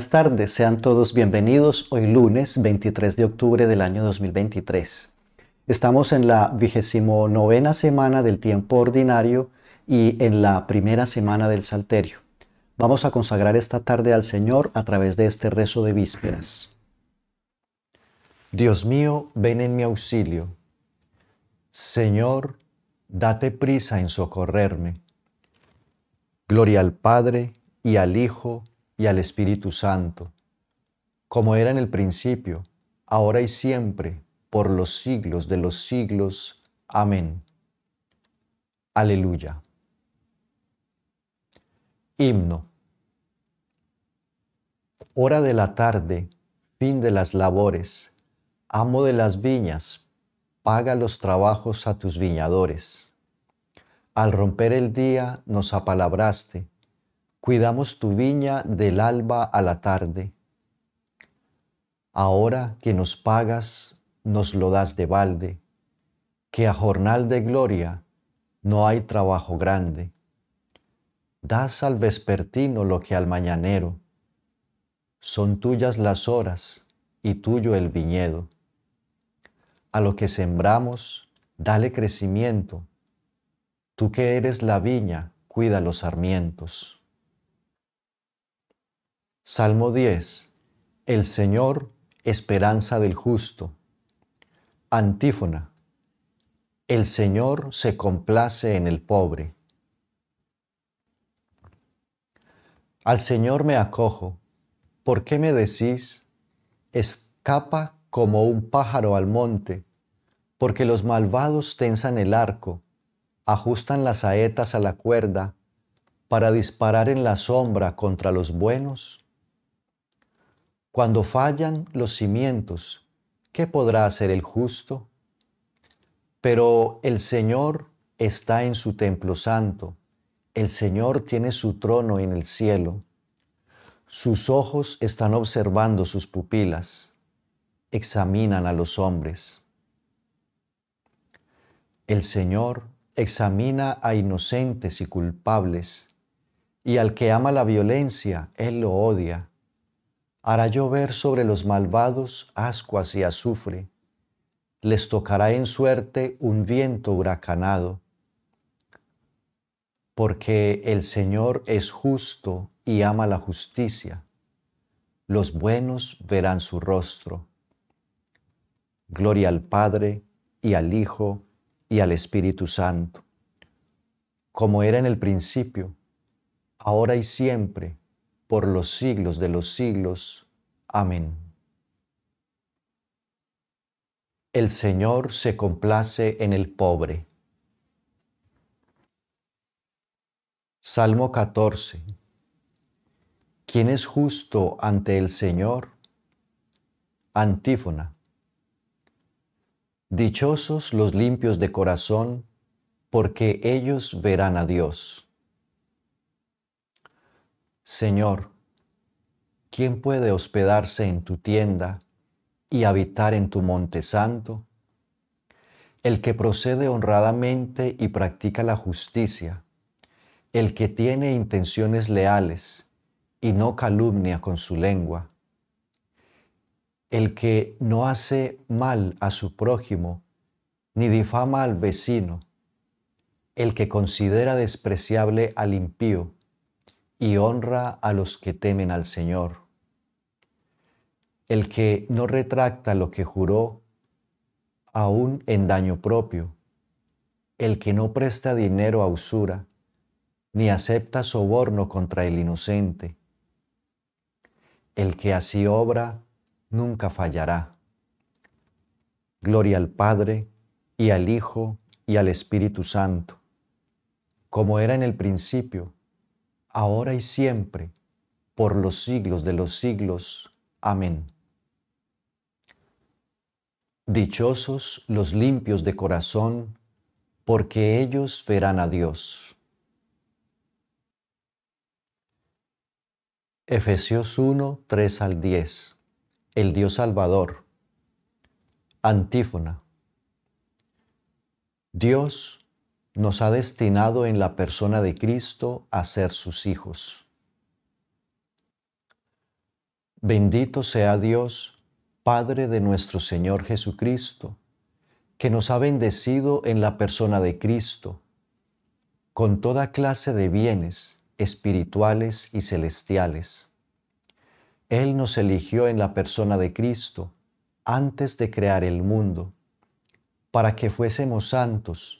buenas tardes. Sean todos bienvenidos hoy lunes 23 de octubre del año 2023. Estamos en la vigésimo novena semana del tiempo ordinario y en la primera semana del Salterio. Vamos a consagrar esta tarde al Señor a través de este rezo de vísperas. Dios mío, ven en mi auxilio. Señor, date prisa en socorrerme. Gloria al Padre y al Hijo y al Espíritu Santo, como era en el principio, ahora y siempre, por los siglos de los siglos. Amén. Aleluya. Himno. Hora de la tarde, fin de las labores, amo de las viñas, paga los trabajos a tus viñadores. Al romper el día nos apalabraste, cuidamos tu viña del alba a la tarde. Ahora que nos pagas, nos lo das de balde, que a jornal de gloria no hay trabajo grande. Das al vespertino lo que al mañanero. Son tuyas las horas y tuyo el viñedo. A lo que sembramos, dale crecimiento. Tú que eres la viña, cuida los sarmientos. Salmo 10. El Señor, esperanza del justo. Antífona. El Señor se complace en el pobre. Al Señor me acojo. ¿Por qué me decís, escapa como un pájaro al monte? Porque los malvados tensan el arco, ajustan las saetas a la cuerda, para disparar en la sombra contra los buenos cuando fallan los cimientos, ¿qué podrá hacer el justo? Pero el Señor está en su templo santo, el Señor tiene su trono en el cielo, sus ojos están observando sus pupilas, examinan a los hombres. El Señor examina a inocentes y culpables, y al que ama la violencia, Él lo odia hará llover sobre los malvados ascuas y azufre, les tocará en suerte un viento huracanado, porque el Señor es justo y ama la justicia, los buenos verán su rostro. Gloria al Padre y al Hijo y al Espíritu Santo, como era en el principio, ahora y siempre, por los siglos de los siglos. Amén. El Señor se complace en el pobre. Salmo 14. ¿Quién es justo ante el Señor? Antífona. Dichosos los limpios de corazón, porque ellos verán a Dios. Señor, ¿quién puede hospedarse en tu tienda y habitar en tu monte santo? El que procede honradamente y practica la justicia, el que tiene intenciones leales y no calumnia con su lengua, el que no hace mal a su prójimo, ni difama al vecino, el que considera despreciable al impío, y honra a los que temen al Señor. El que no retracta lo que juró, aún en daño propio. El que no presta dinero a usura, ni acepta soborno contra el inocente. El que así obra, nunca fallará. Gloria al Padre, y al Hijo, y al Espíritu Santo, como era en el principio, ahora y siempre, por los siglos de los siglos. Amén. Dichosos los limpios de corazón, porque ellos verán a Dios. Efesios 1, 3 al 10. El Dios Salvador. Antífona. Dios nos ha destinado en la persona de Cristo a ser sus hijos. Bendito sea Dios, Padre de nuestro Señor Jesucristo, que nos ha bendecido en la persona de Cristo, con toda clase de bienes espirituales y celestiales. Él nos eligió en la persona de Cristo antes de crear el mundo, para que fuésemos santos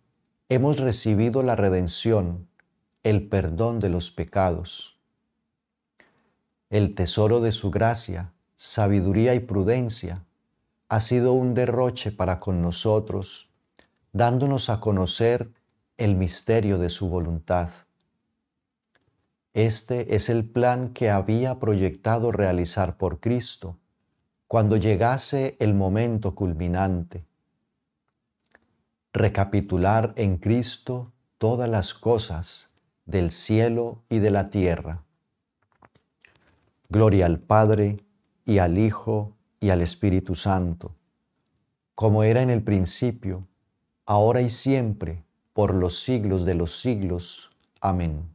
hemos recibido la redención, el perdón de los pecados, el tesoro de su gracia, sabiduría y prudencia ha sido un derroche para con nosotros, dándonos a conocer el misterio de su voluntad. Este es el plan que había proyectado realizar por Cristo cuando llegase el momento culminante recapitular en Cristo todas las cosas del cielo y de la tierra. Gloria al Padre y al Hijo y al Espíritu Santo, como era en el principio, ahora y siempre, por los siglos de los siglos. Amén.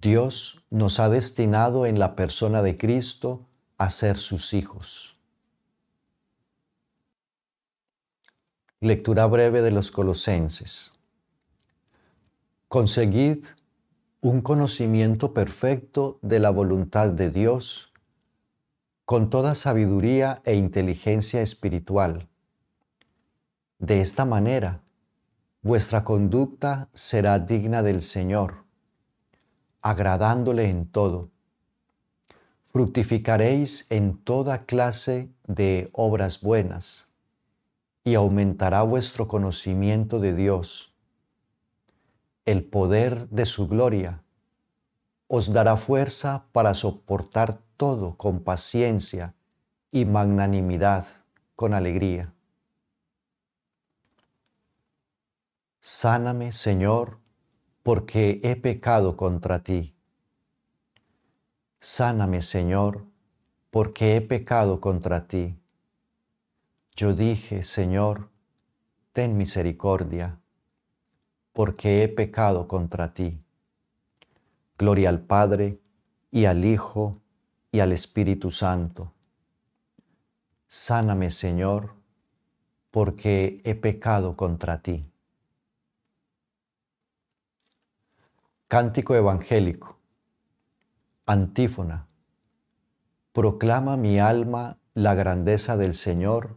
Dios nos ha destinado en la persona de Cristo a ser sus hijos. Lectura breve de los Colosenses. Conseguid un conocimiento perfecto de la voluntad de Dios con toda sabiduría e inteligencia espiritual. De esta manera, vuestra conducta será digna del Señor, agradándole en todo. Fructificaréis en toda clase de obras buenas y aumentará vuestro conocimiento de Dios. El poder de su gloria os dará fuerza para soportar todo con paciencia y magnanimidad, con alegría. Sáname, Señor, porque he pecado contra ti. Sáname, Señor, porque he pecado contra ti. Yo dije, Señor, ten misericordia, porque he pecado contra ti. Gloria al Padre, y al Hijo, y al Espíritu Santo. Sáname, Señor, porque he pecado contra ti. Cántico Evangélico. Antífona. Proclama mi alma la grandeza del Señor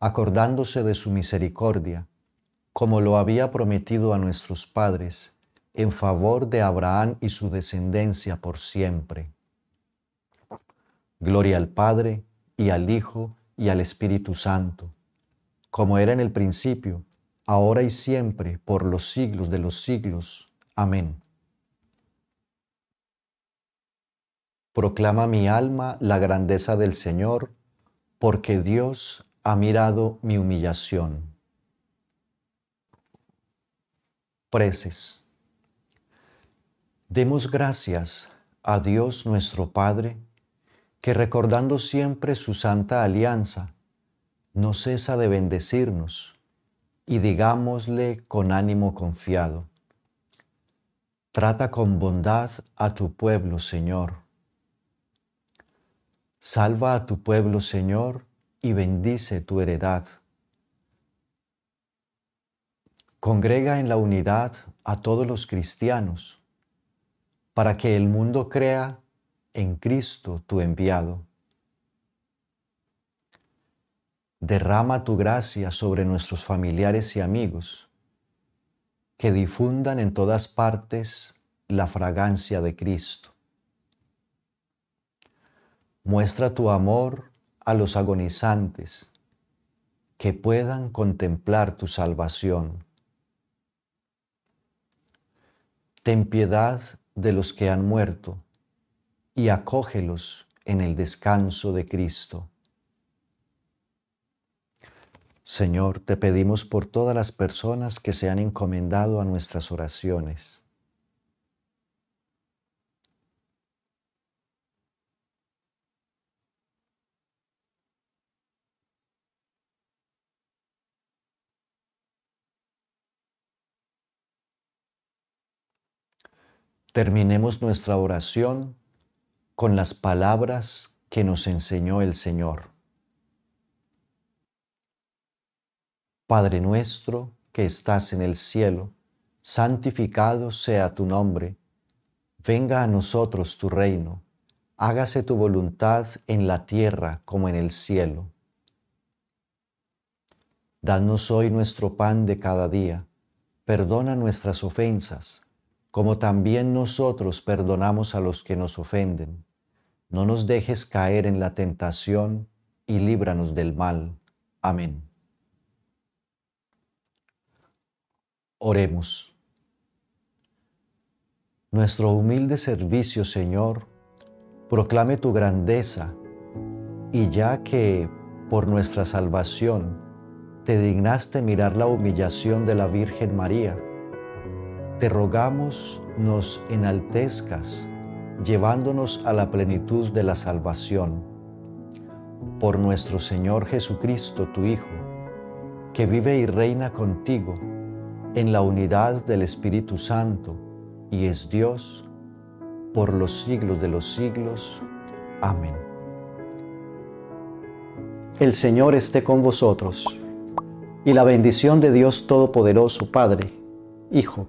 acordándose de su misericordia, como lo había prometido a nuestros padres, en favor de Abraham y su descendencia por siempre. Gloria al Padre, y al Hijo, y al Espíritu Santo, como era en el principio, ahora y siempre, por los siglos de los siglos. Amén. Proclama mi alma la grandeza del Señor, porque Dios ha mirado mi humillación. Preces. Demos gracias a Dios nuestro Padre, que recordando siempre su santa alianza, no cesa de bendecirnos, y digámosle con ánimo confiado, Trata con bondad a tu pueblo, Señor. Salva a tu pueblo, Señor, y bendice tu heredad. Congrega en la unidad a todos los cristianos para que el mundo crea en Cristo tu enviado. Derrama tu gracia sobre nuestros familiares y amigos, que difundan en todas partes la fragancia de Cristo. Muestra tu amor a los agonizantes que puedan contemplar tu salvación. Ten piedad de los que han muerto y acógelos en el descanso de Cristo. Señor, te pedimos por todas las personas que se han encomendado a nuestras oraciones Terminemos nuestra oración con las palabras que nos enseñó el Señor. Padre nuestro que estás en el cielo, santificado sea tu nombre, venga a nosotros tu reino, hágase tu voluntad en la tierra como en el cielo. Danos hoy nuestro pan de cada día, perdona nuestras ofensas como también nosotros perdonamos a los que nos ofenden. No nos dejes caer en la tentación y líbranos del mal. Amén. Oremos. Nuestro humilde servicio, Señor, proclame tu grandeza y ya que por nuestra salvación te dignaste mirar la humillación de la Virgen María, te rogamos nos enaltezcas, llevándonos a la plenitud de la salvación. Por nuestro Señor Jesucristo, tu Hijo, que vive y reina contigo en la unidad del Espíritu Santo y es Dios por los siglos de los siglos. Amén. El Señor esté con vosotros y la bendición de Dios Todopoderoso, Padre, Hijo,